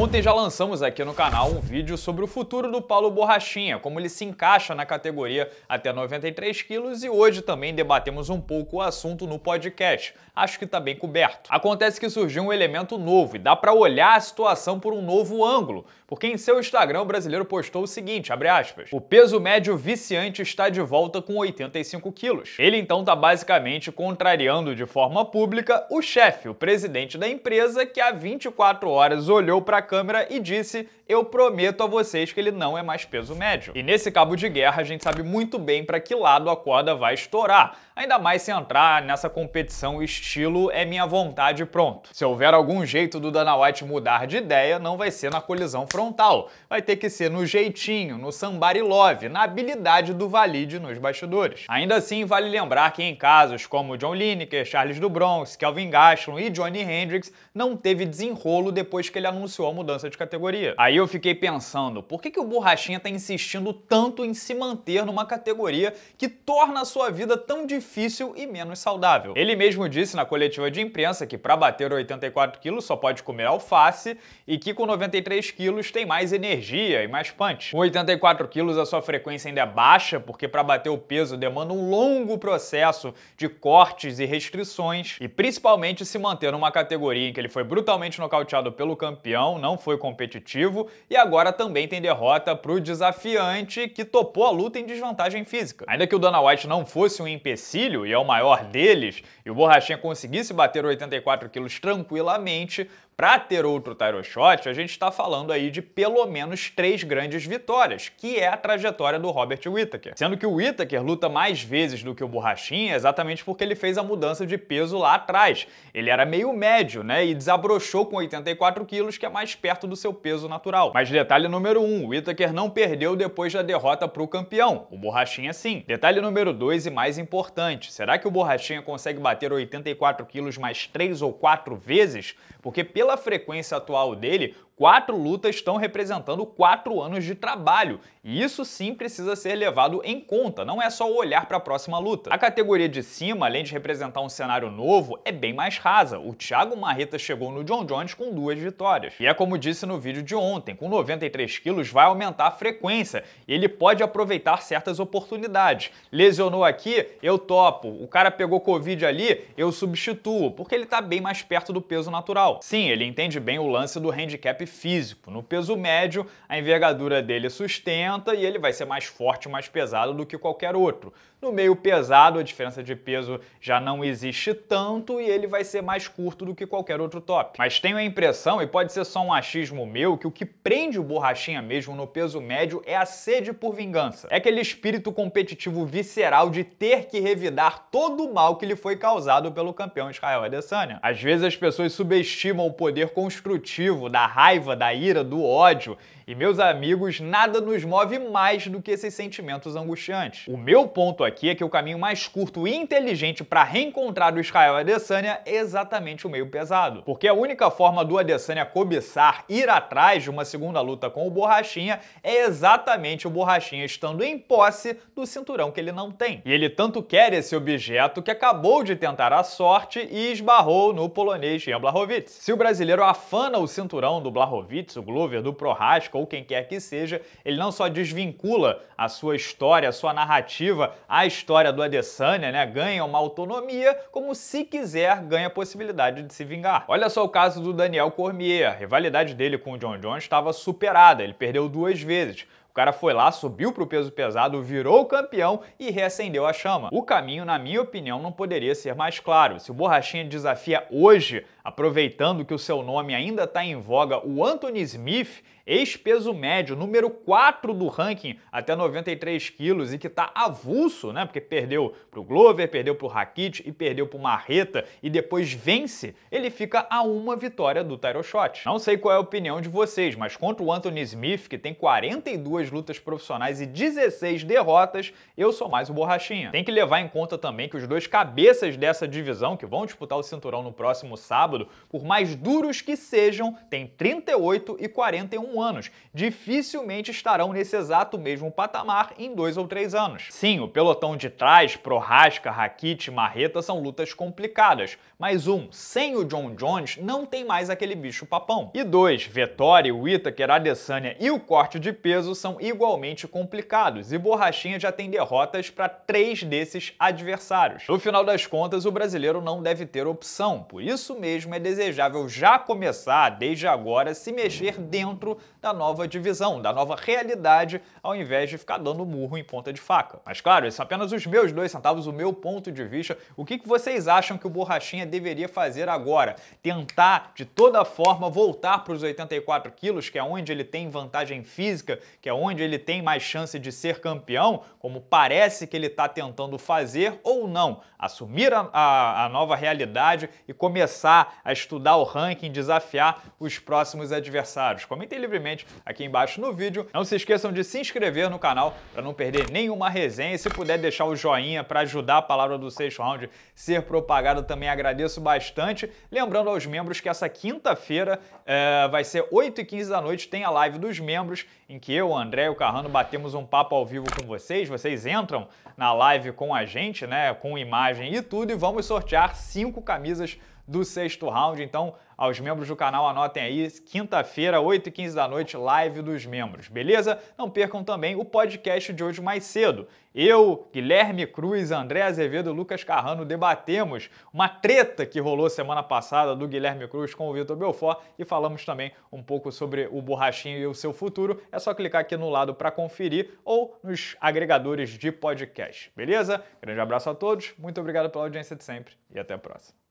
Ontem já lançamos aqui no canal um vídeo sobre o futuro do Paulo Borrachinha, como ele se encaixa na categoria até 93 quilos e hoje também debatemos um pouco o assunto no podcast. Acho que tá bem coberto. Acontece que surgiu um elemento novo e dá para olhar a situação por um novo ângulo, porque em seu Instagram o brasileiro postou o seguinte, aspas, o peso médio viciante está de volta com 85 quilos. Ele então tá basicamente contrariando de forma pública o chefe, o presidente da empresa que há 24 horas olhou para câmera e disse: Eu prometo a vocês que ele não é mais peso médio. E nesse cabo de guerra, a gente sabe muito bem para que lado a corda vai estourar, ainda mais se entrar nessa competição estilo é minha vontade pronto. Se houver algum jeito do Dana White mudar de ideia, não vai ser na colisão frontal, vai ter que ser no jeitinho, no somebody love, na habilidade do Valide nos bastidores. Ainda assim, vale lembrar que em casos como John Lineker, Charles do Bronx, Kelvin Gastelum e Johnny Hendricks, não teve desenrolo depois que ele anunciou a mudança de categoria. Aí eu fiquei pensando, por que, que o Borrachinha tá insistindo tanto em se manter numa categoria que torna a sua vida tão difícil e menos saudável? Ele mesmo disse na coletiva de imprensa que para bater 84 quilos só pode comer alface e que com 93 quilos tem mais energia e mais punch. Com 84 quilos a sua frequência ainda é baixa, porque para bater o peso demanda um longo processo de cortes e restrições, e principalmente se manter numa categoria em que ele foi brutalmente nocauteado pelo campeão, não foi competitivo e agora também tem derrota para o desafiante que topou a luta em desvantagem física. Ainda que o Dana White não fosse um empecilho e é o maior deles, e o Borrachinha conseguisse bater 84 quilos tranquilamente, para ter outro title shot, a gente está falando aí de pelo menos três grandes vitórias, que é a trajetória do Robert Whittaker. Sendo que o Whittaker luta mais vezes do que o Borrachinha exatamente porque ele fez a mudança de peso lá atrás. Ele era meio médio, né, e desabrochou com 84 quilos, que é mais perto do seu peso natural. Mas detalhe número um, o Whittaker não perdeu depois da derrota para o campeão, o Borrachinha sim. Detalhe número dois e mais importante, será que o Borrachinha consegue bater 84 quilos mais três ou quatro vezes? Porque pelo pela frequência atual dele, Quatro lutas estão representando quatro anos de trabalho, e isso sim precisa ser levado em conta, não é só olhar para a próxima luta. A categoria de cima, além de representar um cenário novo, é bem mais rasa. O Thiago Marreta chegou no John Jones com duas vitórias. E é como disse no vídeo de ontem, com 93 quilos vai aumentar a frequência, ele pode aproveitar certas oportunidades. Lesionou aqui, eu topo. O cara pegou Covid ali, eu substituo, porque ele está bem mais perto do peso natural. Sim, ele entende bem o lance do handicap físico. No peso médio, a envergadura dele sustenta e ele vai ser mais forte, mais pesado do que qualquer outro. No meio pesado, a diferença de peso já não existe tanto e ele vai ser mais curto do que qualquer outro top. Mas tenho a impressão, e pode ser só um achismo meu, que o que prende o borrachinha mesmo no peso médio é a sede por vingança. É aquele espírito competitivo visceral de ter que revidar todo o mal que lhe foi causado pelo campeão Israel Adesanya. Às vezes as pessoas subestimam o poder construtivo da raiva, da ira, do ódio e meus amigos, nada nos move mais do que esses sentimentos angustiantes. O meu ponto aqui é que o caminho mais curto e inteligente para reencontrar o Israel Adesanya é exatamente o meio pesado. Porque a única forma do Adesanya cobiçar ir atrás de uma segunda luta com o Borrachinha é exatamente o Borrachinha estando em posse do cinturão que ele não tem. E ele tanto quer esse objeto que acabou de tentar a sorte e esbarrou no polonês Jan Blachowicz. Se o brasileiro afana o cinturão do Blachowicz, o Glover do Prohaska ou quem quer que seja, ele não só desvincula a sua história, a sua narrativa, a história do Adesanya, né? Ganha uma autonomia, como se quiser, ganha a possibilidade de se vingar. Olha só o caso do Daniel Cormier. A rivalidade dele com o John Jones estava superada, ele perdeu duas vezes cara foi lá, subiu para o peso pesado, virou campeão e reacendeu a chama. O caminho, na minha opinião, não poderia ser mais claro. Se o Borrachinha desafia hoje, aproveitando que o seu nome ainda está em voga, o Anthony Smith, ex-peso médio, número 4 do ranking, até 93 quilos, e que está avulso, né? Porque perdeu para o Glover, perdeu para o Rakit e perdeu para o Marreta, e depois vence, ele fica a uma vitória do title shot. Não sei qual é a opinião de vocês, mas contra o Anthony Smith, que tem 42 lutas profissionais e 16 derrotas, eu sou mais o Borrachinha. Tem que levar em conta também que os dois cabeças dessa divisão, que vão disputar o cinturão no próximo sábado, por mais duros que sejam, têm 38 e 41 anos. Dificilmente estarão nesse exato mesmo patamar em dois ou três anos. Sim, o pelotão de trás, Prohaska, Raquite, Marreta são lutas complicadas, mas um, sem o John Jones, não tem mais aquele bicho papão. E dois, Vettori, Whittaker, Adesanya e o corte de peso são igualmente complicados e Borrachinha já tem derrotas para três desses adversários. No final das contas, o brasileiro não deve ter opção, por isso mesmo é desejável já começar, desde agora, se mexer dentro da nova divisão, da nova realidade, ao invés de ficar dando murro em ponta de faca. Mas claro, esses são é apenas os meus dois centavos, o meu ponto de vista. O que vocês acham que o Borrachinha deveria fazer agora? Tentar, de toda forma, voltar para os 84 quilos, que é onde ele tem vantagem física, que é onde ele tem mais chance de ser campeão, como parece que ele está tentando fazer, ou não. Assumir a, a, a nova realidade e começar a estudar o ranking, desafiar os próximos adversários. Comentem livremente aqui embaixo no vídeo. Não se esqueçam de se inscrever no canal para não perder nenhuma resenha e se puder deixar o joinha para ajudar a palavra do sexto round ser propagada também agradeço bastante. Lembrando aos membros que essa quinta-feira é, vai ser 8h15 da noite, tem a live dos membros em que eu, o André e o Carrano batemos um papo ao vivo com vocês. Vocês entram na live com a gente, né, com imagem e tudo, e vamos sortear cinco camisas do sexto round. Então, aos membros do canal, anotem aí, quinta-feira, 8h15 da noite, live dos membros, beleza? Não percam também o podcast de hoje mais cedo. Eu, Guilherme Cruz, André Azevedo e Lucas Carrano debatemos uma treta que rolou semana passada do Guilherme Cruz com o Vitor Belfort e falamos também um pouco sobre o Borrachinho e o seu futuro. É só clicar aqui no lado para conferir ou nos agregadores de podcast, beleza? Grande abraço a todos, muito obrigado pela audiência de sempre e até a próxima.